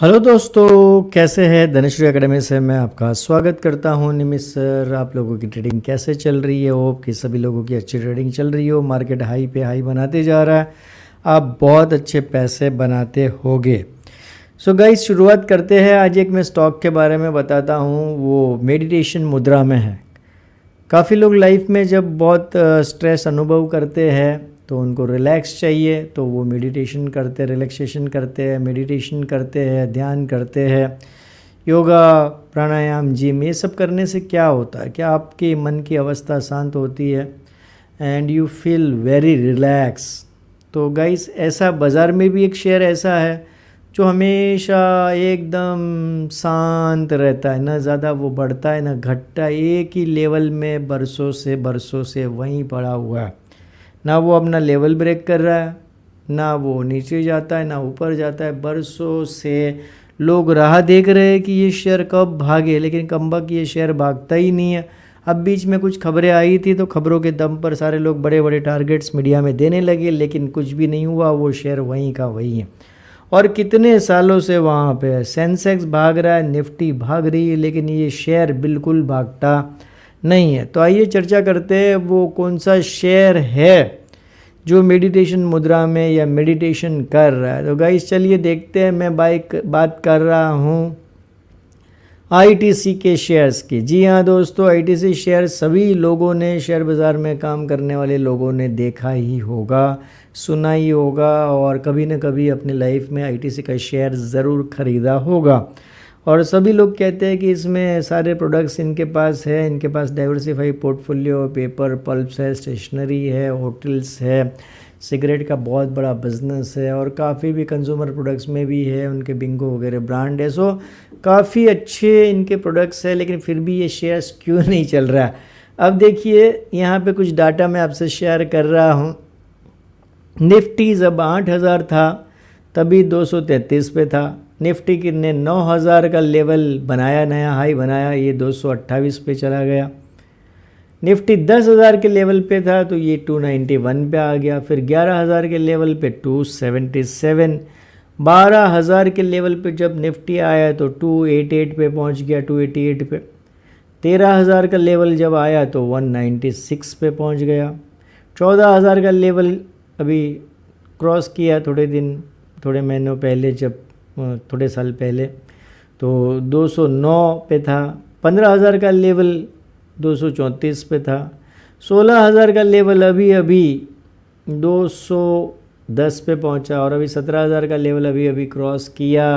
Hello दोस्तों कैसे हैं धनश्री अकेडमी से मैं आपका स्वागत करता हूं निमित सर आप लोगों की ट्रेडिंग कैसे चल रही है ओप कि सभी लोगों की अच्छी ट्रेडिंग चल रही हो मार्केट हाई पे हाई बनाते जा रहा है आप बहुत अच्छे पैसे बनाते होगे सो so गाइस शुरुआत करते हैं आज एक मैं स्टॉक के बारे में बताता हूँ वो मेडिटेशन मुद्रा में है काफ़ी लोग लाइफ में जब बहुत स्ट्रेस अनुभव करते हैं तो उनको रिलैक्स चाहिए तो वो मेडिटेशन करते रिलैक्सेशन करते हैं मेडिटेशन करते हैं ध्यान करते हैं योगा प्राणायाम जिम ये सब करने से क्या होता है क्या आपके मन की अवस्था शांत होती है and you feel very relax तो गाइस ऐसा बाज़ार में भी एक शेयर ऐसा है जो हमेशा एकदम शांत रहता है ना ज़्यादा वो बढ़ता है ना घटता है एक ही लेवल में बरसों से बरसों से वहीं पड़ा हुआ है ना वो अपना लेवल ब्रेक कर रहा है ना वो नीचे जाता है ना ऊपर जाता है बरसों से लोग राह देख रहे हैं कि ये शेयर कब भागे लेकिन कम्बक ये शेयर भागता ही नहीं है अब बीच में कुछ खबरें आई थी तो खबरों के दम पर सारे लोग बड़े बड़े टारगेट्स मीडिया में देने लगे लेकिन कुछ भी नहीं हुआ वो शेयर वहीं का वहीं है और कितने सालों से वहाँ पे है सेंसेक्स भाग रहा है निफ्टी भाग रही है लेकिन ये शेयर बिल्कुल भागता नहीं है तो आइए चर्चा करते हैं वो कौन सा शेयर है जो मेडिटेशन मुद्रा में या मेडिटेशन कर रहा है तो गाइस चलिए देखते हैं मैं बाइक बात कर रहा हूँ आईटीसी के शेयर्स की जी हाँ दोस्तों आईटीसी शेयर सभी लोगों ने शेयर बाज़ार में काम करने वाले लोगों ने देखा ही होगा सुना ही होगा और कभी न कभी अपनी लाइफ में आईटीसी का शेयर ज़रूर ख़रीदा होगा और सभी लोग कहते हैं कि इसमें सारे प्रोडक्ट्स इनके पास है इनके पास डाइवर्सिफाई पोर्टफोलियो पेपर पल्प्स है स्टेशनरी है होटल्स है सिगरेट का बहुत बड़ा बिजनेस है और काफ़ी भी कंज्यूमर प्रोडक्ट्स में भी है उनके बिंगो वगैरह ब्रांड है सो काफ़ी अच्छे इनके प्रोडक्ट्स है लेकिन फिर भी ये शेयर्स क्यों नहीं चल रहा अब देखिए यहाँ पे कुछ डाटा मैं आपसे शेयर कर रहा हूँ निफ्टी जब आठ हज़ार था तभी दो पे था निफ्टी की ने 9000 का लेवल बनाया नया हाई बनाया ये 228 पे चला गया निफ्टी 10000 के लेवल पे था तो ये 291 पे आ गया फिर 11000 के लेवल पे 277 12000 के लेवल पे जब निफ्टी आया तो 288 पे पहुंच गया 288 पे 13000 का लेवल जब आया तो 196 पे पहुंच गया 14000 का लेवल अभी क्रॉस किया थोड़े दिन थोड़े महीनों पहले जब थोड़े साल पहले तो 209 पे था 15000 का लेवल दो पे था 16000 का लेवल अभी अभी 210 पे पहुंचा और अभी 17000 का लेवल अभी अभी क्रॉस किया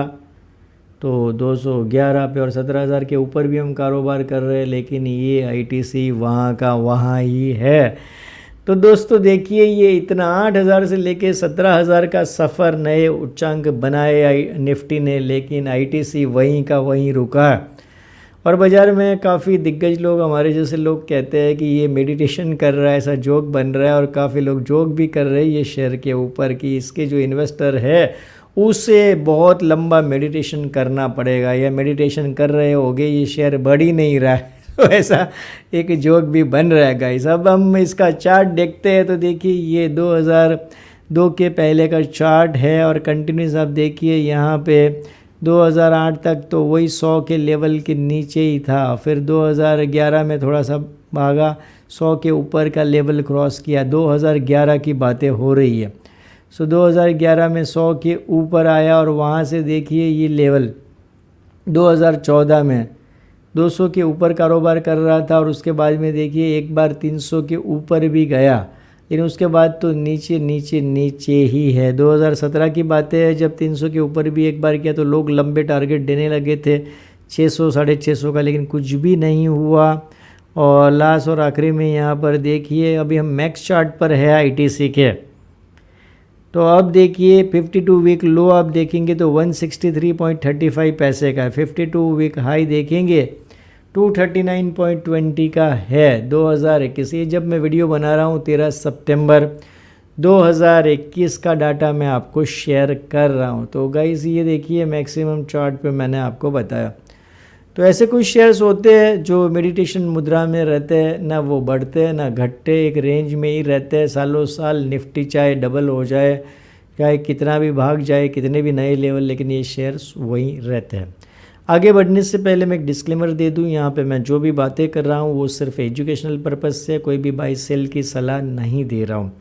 तो 211 पे और 17000 के ऊपर भी हम कारोबार कर रहे हैं लेकिन ये आईटीसी वहाँ का वहाँ ही है तो दोस्तों देखिए ये इतना आठ हज़ार से लेके सत्रह हज़ार का सफ़र नए उच्चांक बनाए निफ्टी ने लेकिन आईटीसी वहीं का वहीं रुका और बाज़ार में काफ़ी दिग्गज लोग हमारे जैसे लोग कहते हैं कि ये मेडिटेशन कर रहा है ऐसा जोक बन रहा है और काफ़ी लोग जोक भी कर रहे हैं ये शेयर के ऊपर कि इसके जो इन्वेस्टर है उसे बहुत लंबा मेडिटेशन करना पड़ेगा या मेडिटेशन कर रहे होगे ये शेयर बढ़ ही नहीं रहा है तो ऐसा एक जोक भी बन रहा है गाइस अब हम इसका चार्ट देखते हैं तो देखिए ये 2002 के पहले का चार्ट है और कंटिन्यूस आप देखिए यहाँ पे 2008 तक तो वही 100 के लेवल के नीचे ही था फिर 2011 में थोड़ा सा भागा 100 के ऊपर का लेवल क्रॉस किया 2011 की बातें हो रही है सो so, 2011 में 100 के ऊपर आया और वहाँ से देखिए ये लेवल 2014 में 200 के ऊपर कारोबार कर रहा था और उसके बाद में देखिए एक बार 300 के ऊपर भी गया लेकिन उसके बाद तो नीचे नीचे नीचे ही है 2017 की बातें है जब 300 के ऊपर भी एक बार किया तो लोग लंबे टारगेट देने लगे थे 600 साढ़े छः का लेकिन कुछ भी नहीं हुआ और लास्ट और आखिरी में यहाँ पर देखिए अभी हम मैक्स चार्ट पर है आई के तो अब देखिए 52 वीक लो आप देखेंगे तो 163.35 पैसे का है 52 वीक हाई देखेंगे 239.20 का है 2021 ये जब मैं वीडियो बना रहा हूँ 13 सितंबर 2021 का डाटा मैं आपको शेयर कर रहा हूँ तो गाइज़ ये देखिए मैक्सिमम चार्ट पे मैंने आपको बताया तो ऐसे कुछ शेयर्स होते हैं जो मेडिटेशन मुद्रा में रहते हैं ना वो बढ़ते हैं ना घटते एक रेंज में ही रहते हैं सालों साल निफ्टी चाहे डबल हो जाए चाहे कितना भी भाग जाए कितने भी नए लेवल लेकिन ये शेयर्स वहीं रहते हैं आगे बढ़ने से पहले मैं एक डिस्क्लेमर दे दूं यहाँ पे मैं जो भी बातें कर रहा हूँ वो सिर्फ एजुकेशनल पर्पज़ से कोई भी बाई सेल की सलाह नहीं दे रहा हूँ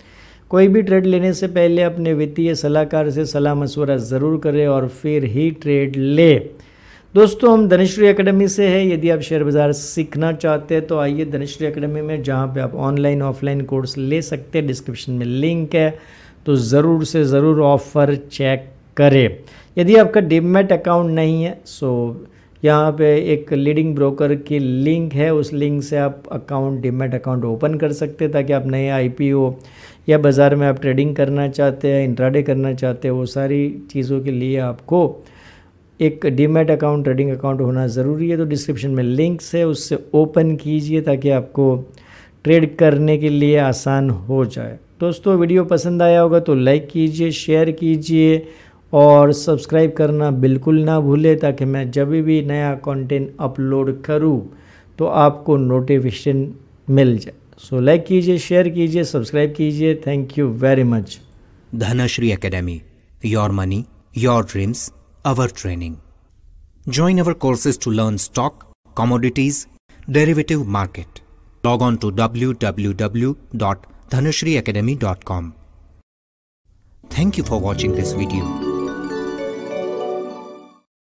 कोई भी ट्रेड लेने से पहले अपने वित्तीय सलाहकार से सलाह मशवरा ज़रूर करें और फिर ही ट्रेड ले दोस्तों हम धनश्री एकेडमी से है यदि आप शेयर बाज़ार सीखना चाहते हैं तो आइए धनश्री एकेडमी में जहाँ पे आप ऑनलाइन ऑफलाइन कोर्स ले सकते हैं डिस्क्रिप्शन में लिंक है तो ज़रूर से ज़रूर ऑफ़र चेक करें यदि आपका डिमेट अकाउंट नहीं है सो यहाँ पे एक लीडिंग ब्रोकर की लिंक है उस लिंक से आप अकाउंट डिमेट अकाउंट ओपन कर सकते हैं ताकि आप नए आई या बाज़ार में आप ट्रेडिंग करना चाहते हैं इंट्राडे करना चाहते हैं वो सारी चीज़ों के लिए आपको एक डीमेट अकाउंट ट्रेडिंग अकाउंट होना ज़रूरी है तो डिस्क्रिप्शन में लिंक्स है उससे ओपन कीजिए ताकि आपको ट्रेड करने के लिए आसान हो जाए दोस्तों वीडियो पसंद आया होगा तो लाइक कीजिए शेयर कीजिए और सब्सक्राइब करना बिल्कुल ना भूले ताकि मैं जब भी नया कंटेंट अपलोड करूं तो आपको नोटिफिकेशन मिल जाए सो लाइक कीजिए शेयर कीजिए सब्सक्राइब कीजिए thank you very much Dhanshree academy your money your dreams our training. Join our courses to learn stock, commodities, derivative market. Log on to www.dhanashriacademy.com. Thank you for watching this video.